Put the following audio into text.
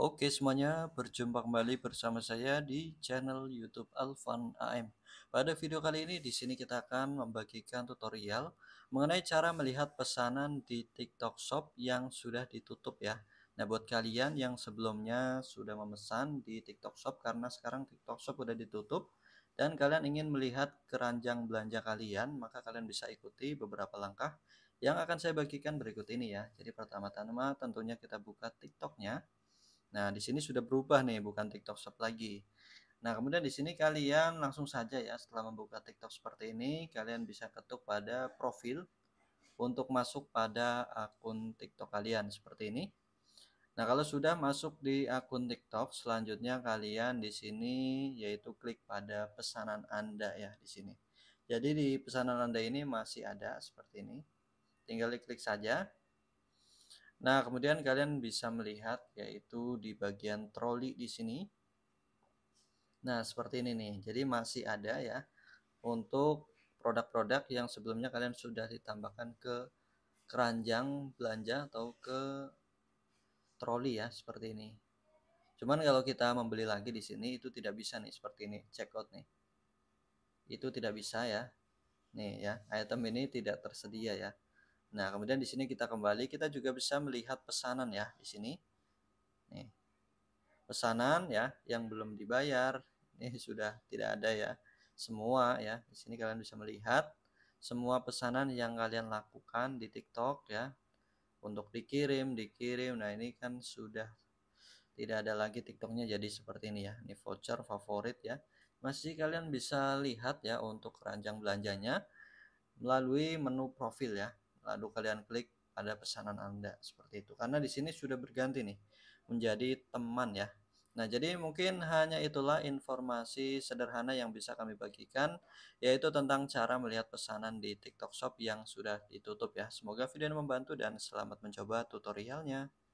Oke semuanya, berjumpa kembali bersama saya di channel YouTube Alvan AM. Pada video kali ini di sini kita akan membagikan tutorial mengenai cara melihat pesanan di TikTok Shop yang sudah ditutup ya. Nah, buat kalian yang sebelumnya sudah memesan di TikTok Shop karena sekarang TikTok Shop sudah ditutup, dan kalian ingin melihat keranjang belanja kalian, maka kalian bisa ikuti beberapa langkah yang akan saya bagikan berikut ini ya. Jadi pertama-tama tentunya kita buka TikToknya. Nah, di sini sudah berubah nih, bukan TikTok Shop lagi. Nah, kemudian di sini kalian langsung saja ya setelah membuka TikTok seperti ini, kalian bisa ketuk pada profil untuk masuk pada akun TikTok kalian seperti ini. Nah, kalau sudah masuk di akun TikTok, selanjutnya kalian di sini yaitu klik pada pesanan Anda ya di sini. Jadi di pesanan Anda ini masih ada seperti ini. Tinggal diklik saja. Nah, kemudian kalian bisa melihat yaitu di bagian troli di sini. Nah, seperti ini nih. Jadi masih ada ya untuk produk-produk yang sebelumnya kalian sudah ditambahkan ke keranjang belanja atau ke troli ya, seperti ini. Cuman kalau kita membeli lagi di sini itu tidak bisa nih seperti ini, out nih. Itu tidak bisa ya. Nih ya, item ini tidak tersedia ya. Nah, kemudian di sini kita kembali, kita juga bisa melihat pesanan ya di sini. Nih. Pesanan ya yang belum dibayar. Ini sudah tidak ada ya. Semua ya. Di sini kalian bisa melihat semua pesanan yang kalian lakukan di TikTok ya. Untuk dikirim, dikirim. Nah, ini kan sudah tidak ada lagi TikToknya jadi seperti ini ya. Ini voucher favorit ya. Masih kalian bisa lihat ya untuk keranjang belanjanya melalui menu profil ya lalu kalian klik ada pesanan Anda seperti itu. Karena di sini sudah berganti nih menjadi teman ya. Nah, jadi mungkin hanya itulah informasi sederhana yang bisa kami bagikan yaitu tentang cara melihat pesanan di TikTok Shop yang sudah ditutup ya. Semoga video ini membantu dan selamat mencoba tutorialnya.